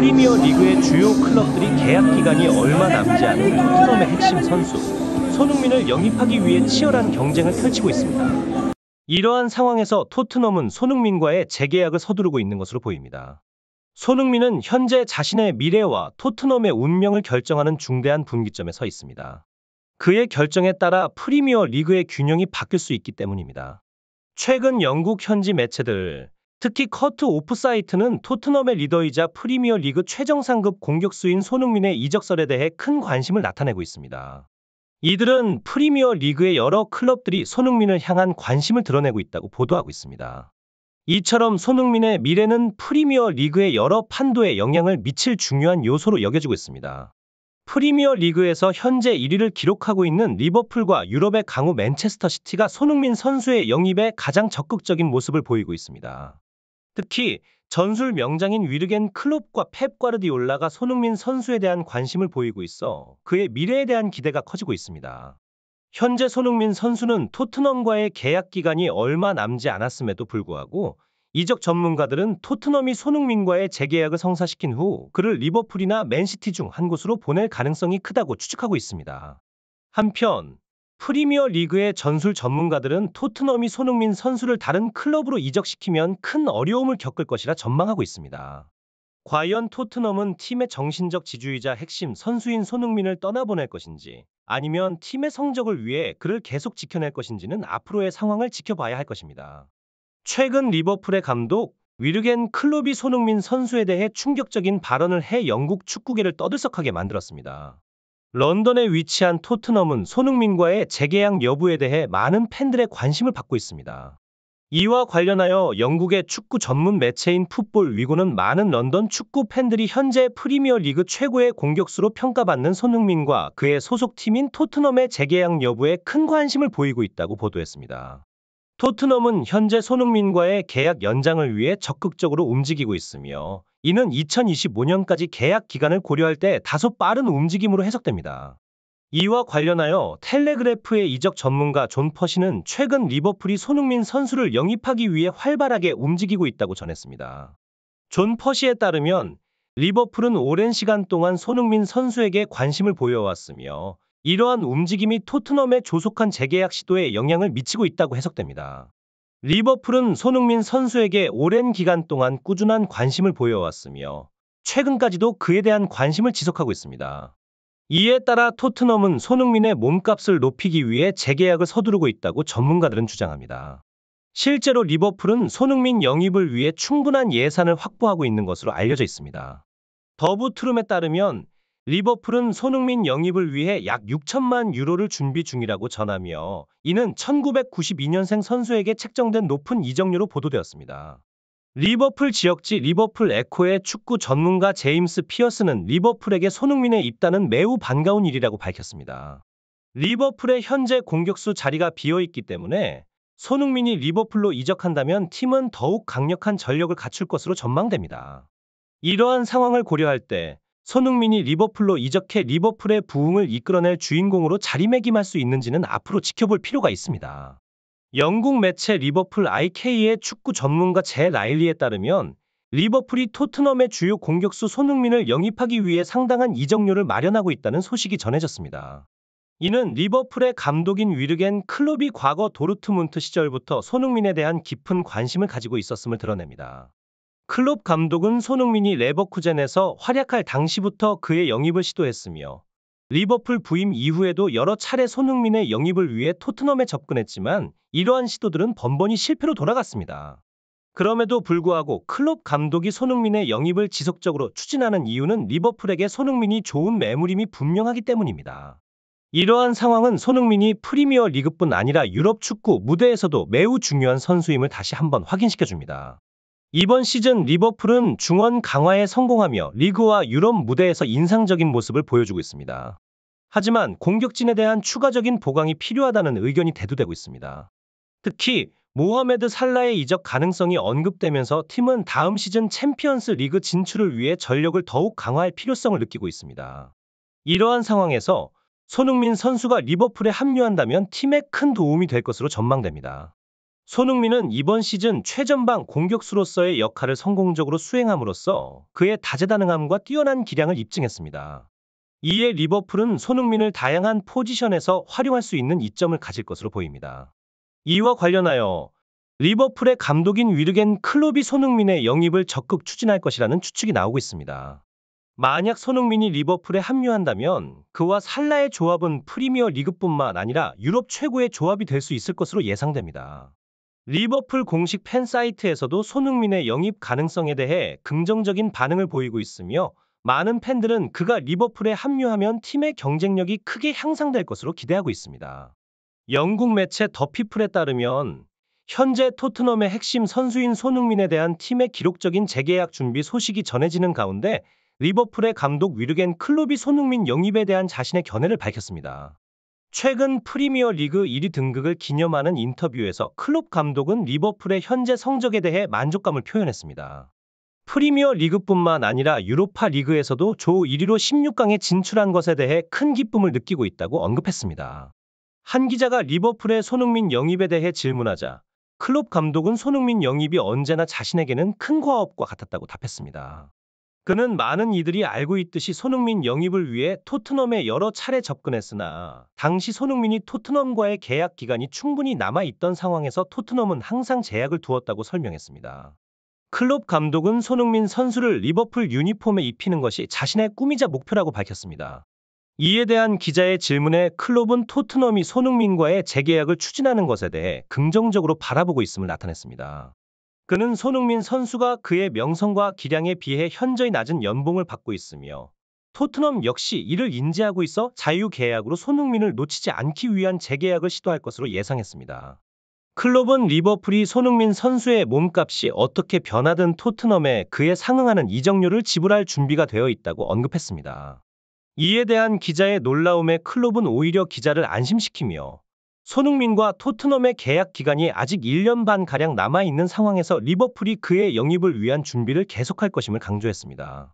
프리미어 리그의 주요 클럽들이 계약 기간이 얼마 남지 않은 토트넘의 핵심 선수 손흥민을 영입하기 위해 치열한 경쟁을 펼치고 있습니다. 이러한 상황에서 토트넘은 손흥민과의 재계약을 서두르고 있는 것으로 보입니다. 손흥민은 현재 자신의 미래와 토트넘의 운명을 결정하는 중대한 분기점에 서 있습니다. 그의 결정에 따라 프리미어 리그의 균형이 바뀔 수 있기 때문입니다. 최근 영국 현지 매체들 특히 커트 오프사이트는 토트넘의 리더이자 프리미어 리그 최정상급 공격수인 손흥민의 이적설에 대해 큰 관심을 나타내고 있습니다. 이들은 프리미어 리그의 여러 클럽들이 손흥민을 향한 관심을 드러내고 있다고 보도하고 있습니다. 이처럼 손흥민의 미래는 프리미어 리그의 여러 판도에 영향을 미칠 중요한 요소로 여겨지고 있습니다. 프리미어 리그에서 현재 1위를 기록하고 있는 리버풀과 유럽의 강호 맨체스터 시티가 손흥민 선수의 영입에 가장 적극적인 모습을 보이고 있습니다. 특히 전술 명장인 위르겐 클롭과 펩 과르디올라가 손흥민 선수에 대한 관심을 보이고 있어 그의 미래에 대한 기대가 커지고 있습니다. 현재 손흥민 선수는 토트넘과의 계약 기간이 얼마 남지 않았음에도 불구하고 이적 전문가들은 토트넘이 손흥민과의 재계약을 성사시킨 후 그를 리버풀이나 맨시티 중 한 곳으로 보낼 가능성이 크다고 추측하고 있습니다. 한편 프리미어 리그의 전술 전문가들은 토트넘이 손흥민 선수를 다른 클럽으로 이적시키면 큰 어려움을 겪을 것이라 전망하고 있습니다. 과연 토트넘은 팀의 정신적 지주이자 핵심 선수인 손흥민을 떠나보낼 것인지 아니면 팀의 성적을 위해 그를 계속 지켜낼 것인지는 앞으로의 상황을 지켜봐야 할 것입니다. 최근 리버풀의 감독 위르겐 클로비 손흥민 선수에 대해 충격적인 발언을 해 영국 축구계를 떠들썩하게 만들었습니다. 런던에 위치한 토트넘은 손흥민과의 재계약 여부에 대해 많은 팬들의 관심을 받고 있습니다. 이와 관련하여 영국의 축구 전문 매체인 풋볼 위고는 많은 런던 축구 팬들이 현재 프리미어 리그 최고의 공격수로 평가받는 손흥민과 그의 소속팀인 토트넘의 재계약 여부에 큰 관심을 보이고 있다고 보도했습니다. 토트넘은 현재 손흥민과의 계약 연장을 위해 적극적으로 움직이고 있으며 이는 2025년까지 계약 기간을 고려할 때 다소 빠른 움직임으로 해석됩니다. 이와 관련하여 텔레그래프의 이적 전문가 존 퍼시는 최근 리버풀이 손흥민 선수를 영입하기 위해 활발하게 움직이고 있다고 전했습니다. 존 퍼시에 따르면 리버풀은 오랜 시간 동안 손흥민 선수에게 관심을 보여왔으며 이러한 움직임이 토트넘의 조속한 재계약 시도에 영향을 미치고 있다고 해석됩니다. 리버풀은 손흥민 선수에게 오랜 기간 동안 꾸준한 관심을 보여왔으며 최근까지도 그에 대한 관심을 지속하고 있습니다. 이에 따라 토트넘은 손흥민의 몸값을 높이기 위해 재계약을 서두르고 있다고 전문가들은 주장합니다. 실제로 리버풀은 손흥민 영입을 위해 충분한 예산을 확보하고 있는 것으로 알려져 있습니다. 더부 트룸에 따르면 리버풀은 손흥민 영입을 위해 약 6천만 유로를 준비 중이라고 전하며 이는 1992년생 선수에게 책정된 높은 이적료로 보도되었습니다. 리버풀 지역지 리버풀 에코의 축구 전문가 제임스 피어스는 리버풀에게 손흥민의 입단은 매우 반가운 일이라고 밝혔습니다. 리버풀의 현재 공격수 자리가 비어있기 때문에 손흥민이 리버풀로 이적한다면 팀은 더욱 강력한 전력을 갖출 것으로 전망됩니다. 이러한 상황을 고려할 때 손흥민이 리버풀로 이적해 리버풀의 부흥을 이끌어낼 주인공으로 자리매김할 수 있는지는 앞으로 지켜볼 필요가 있습니다. 영국 매체 리버풀 IK의 축구 전문가 제 라일리에 따르면 리버풀이 토트넘의 주요 공격수 손흥민을 영입하기 위해 상당한 이적료를 마련하고 있다는 소식이 전해졌습니다. 이는 리버풀의 감독인 위르겐 클럽이 과거 도르트문트 시절부터 손흥민에 대한 깊은 관심을 가지고 있었음을 드러냅니다. 클럽 감독은 손흥민이 레버쿠젠에서 활약할 당시부터 그의 영입을 시도했으며 리버풀 부임 이후에도 여러 차례 손흥민의 영입을 위해 토트넘에 접근했지만 이러한 시도들은 번번이 실패로 돌아갔습니다. 그럼에도 불구하고 클럽 감독이 손흥민의 영입을 지속적으로 추진하는 이유는 리버풀에게 손흥민이 좋은 매물임이 분명하기 때문입니다. 이러한 상황은 손흥민이 프리미어 리그뿐 아니라 유럽 축구 무대에서도 매우 중요한 선수임을 다시 한번 확인시켜줍니다. 이번 시즌 리버풀은 중원 강화에 성공하며 리그와 유럽 무대에서 인상적인 모습을 보여주고 있습니다. 하지만 공격진에 대한 추가적인 보강이 필요하다는 의견이 대두되고 있습니다. 특히 모하메드 살라의 이적 가능성이 언급되면서 팀은 다음 시즌 챔피언스 리그 진출을 위해 전력을 더욱 강화할 필요성을 느끼고 있습니다. 이러한 상황에서 손흥민 선수가 리버풀에 합류한다면 팀에 큰 도움이 될 것으로 전망됩니다. 손흥민은 이번 시즌 최전방 공격수로서의 역할을 성공적으로 수행함으로써 그의 다재다능함과 뛰어난 기량을 입증했습니다. 이에 리버풀은 손흥민을 다양한 포지션에서 활용할 수 있는 이점을 가질 것으로 보입니다. 이와 관련하여 리버풀의 감독인 위르겐 클로비 손흥민의 영입을 적극 추진할 것이라는 추측이 나오고 있습니다. 만약 손흥민이 리버풀에 합류한다면 그와 살라의 조합은 프리미어 리그뿐만 아니라 유럽 최고의 조합이 될 수 있을 것으로 예상됩니다. 리버풀 공식 팬 사이트에서도 손흥민의 영입 가능성에 대해 긍정적인 반응을 보이고 있으며 많은 팬들은 그가 리버풀에 합류하면 팀의 경쟁력이 크게 향상될 것으로 기대하고 있습니다. 영국 매체 더피플에 따르면 현재 토트넘의 핵심 선수인 손흥민에 대한 팀의 기록적인 재계약 준비 소식이 전해지는 가운데 리버풀의 감독 위르겐 클로비 손흥민 영입에 대한 자신의 견해를 밝혔습니다. 최근 프리미어 리그 1위 등극을 기념하는 인터뷰에서 클롭 감독은 리버풀의 현재 성적에 대해 만족감을 표현했습니다. 프리미어 리그뿐만 아니라 유로파 리그에서도 조 1위로 16강에 진출한 것에 대해 큰 기쁨을 느끼고 있다고 언급했습니다. 한 기자가 리버풀의 손흥민 영입에 대해 질문하자 클롭 감독은 손흥민 영입이 언제나 자신에게는 큰 과업과 같았다고 답했습니다. 그는 많은 이들이 알고 있듯이 손흥민 영입을 위해 토트넘에 여러 차례 접근했으나 당시 손흥민이 토트넘과의 계약 기간이 충분히 남아있던 상황에서 토트넘은 항상 제약을 두었다고 설명했습니다. 클럽 감독은 손흥민 선수를 리버풀 유니폼에 입히는 것이 자신의 꿈이자 목표라고 밝혔습니다. 이에 대한 기자의 질문에 클럽은 토트넘이 손흥민과의 재계약을 추진하는 것에 대해 긍정적으로 바라보고 있음을 나타냈습니다. 그는 손흥민 선수가 그의 명성과 기량에 비해 현저히 낮은 연봉을 받고 있으며 토트넘 역시 이를 인지하고 있어 자유계약으로 손흥민을 놓치지 않기 위한 재계약을 시도할 것으로 예상했습니다. 클럽은 리버풀이 손흥민 선수의 몸값이 어떻게 변하든 토트넘에 그에 상응하는 이적료를 지불할 준비가 되어 있다고 언급했습니다. 이에 대한 기자의 놀라움에 클럽은 오히려 기자를 안심시키며 손흥민과 토트넘의 계약 기간이 아직 1년 반가량 남아있는 상황에서 리버풀이 그의 영입을 위한 준비를 계속할 것임을 강조했습니다.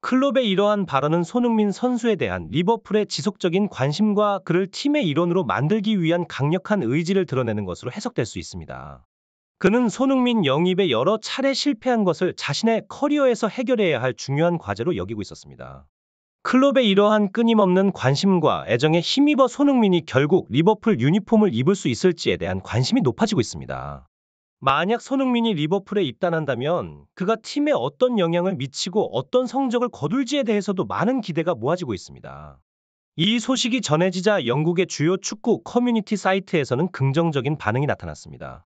클럽의 이러한 발언은 손흥민 선수에 대한 리버풀의 지속적인 관심과 그를 팀의 일원으로 만들기 위한 강력한 의지를 드러내는 것으로 해석될 수 있습니다. 그는 손흥민 영입에 여러 차례 실패한 것을 자신의 커리어에서 해결해야 할 중요한 과제로 여기고 있었습니다. 클럽의 이러한 끊임없는 관심과 애정에 힘입어 손흥민이 결국 리버풀 유니폼을 입을 수 있을지에 대한 관심이 높아지고 있습니다. 만약 손흥민이 리버풀에 입단한다면 그가 팀에 어떤 영향을 미치고 어떤 성적을 거둘지에 대해서도 많은 기대가 모아지고 있습니다. 이 소식이 전해지자 영국의 주요 축구 커뮤니티 사이트에서는 긍정적인 반응이 나타났습니다.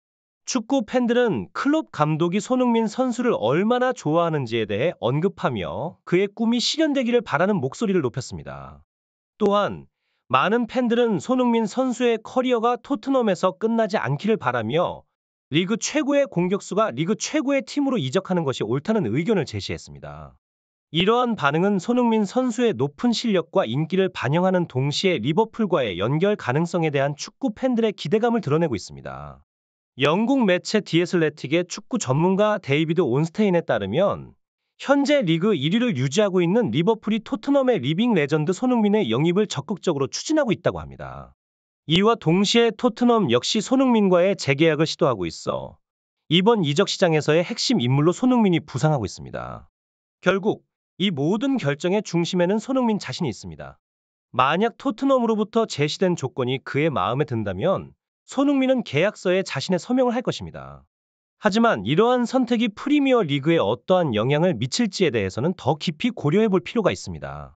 축구 팬들은 클럽 감독이 손흥민 선수를 얼마나 좋아하는지에 대해 언급하며 그의 꿈이 실현되기를 바라는 목소리를 높였습니다. 또한 많은 팬들은 손흥민 선수의 커리어가 토트넘에서 끝나지 않기를 바라며 리그 최고의 공격수가 리그 최고의 팀으로 이적하는 것이 옳다는 의견을 제시했습니다. 이러한 반응은 손흥민 선수의 높은 실력과 인기를 반영하는 동시에 리버풀과의 연결 가능성에 대한 축구 팬들의 기대감을 드러내고 있습니다. 영국 매체 디에슬레틱의 축구 전문가 데이비드 온스테인에 따르면 현재 리그 1위를 유지하고 있는 리버풀이 토트넘의 리빙 레전드 손흥민의 영입을 적극적으로 추진하고 있다고 합니다. 이와 동시에 토트넘 역시 손흥민과의 재계약을 시도하고 있어 이번 이적 시장에서의 핵심 인물로 손흥민이 부상하고 있습니다. 결국 이 모든 결정의 중심에는 손흥민 자신이 있습니다. 만약 토트넘으로부터 제시된 조건이 그의 마음에 든다면 손흥민은 계약서에 자신의 서명을 할 것입니다. 하지만 이러한 선택이 프리미어 리그에 어떠한 영향을 미칠지에 대해서는 더 깊이 고려해 볼 필요가 있습니다.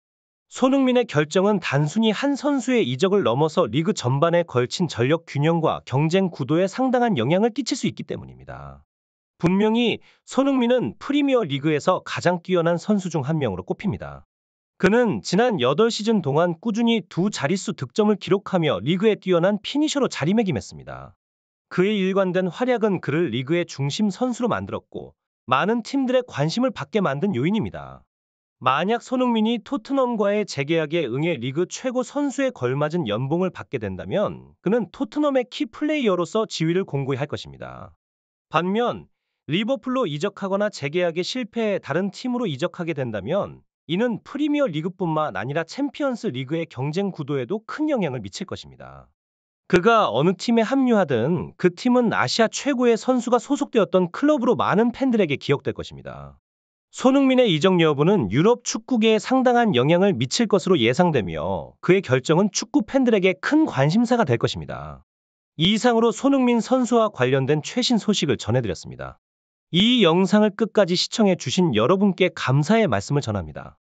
손흥민의 결정은 단순히 한 선수의 이적을 넘어서 리그 전반에 걸친 전력 균형과 경쟁 구도에 상당한 영향을 끼칠 수 있기 때문입니다. 분명히 손흥민은 프리미어 리그에서 가장 뛰어난 선수 중 한 명으로 꼽힙니다. 그는 지난 8시즌 동안 꾸준히 두 자릿수 득점을 기록하며 리그에 뛰어난 피니셔로 자리매김했습니다. 그의 일관된 활약은 그를 리그의 중심 선수로 만들었고 많은 팀들의 관심을 받게 만든 요인입니다. 만약 손흥민이 토트넘과의 재계약에 응해 리그 최고 선수에 걸맞은 연봉을 받게 된다면 그는 토트넘의 키플레이어로서 지위를 공고히 할 것입니다. 반면 리버풀로 이적하거나 재계약에 실패해 다른 팀으로 이적하게 된다면 이는 프리미어 리그뿐만 아니라 챔피언스 리그의 경쟁 구도에도 큰 영향을 미칠 것입니다. 그가 어느 팀에 합류하든 그 팀은 아시아 최고의 선수가 소속되었던 클럽으로 많은 팬들에게 기억될 것입니다. 손흥민의 이적 여부는 유럽 축구계에 상당한 영향을 미칠 것으로 예상되며 그의 결정은 축구 팬들에게 큰 관심사가 될 것입니다. 이 이상으로 손흥민 선수와 관련된 최신 소식을 전해드렸습니다. 이 영상을 끝까지 시청해 주신 여러분께 감사의 말씀을 전합니다.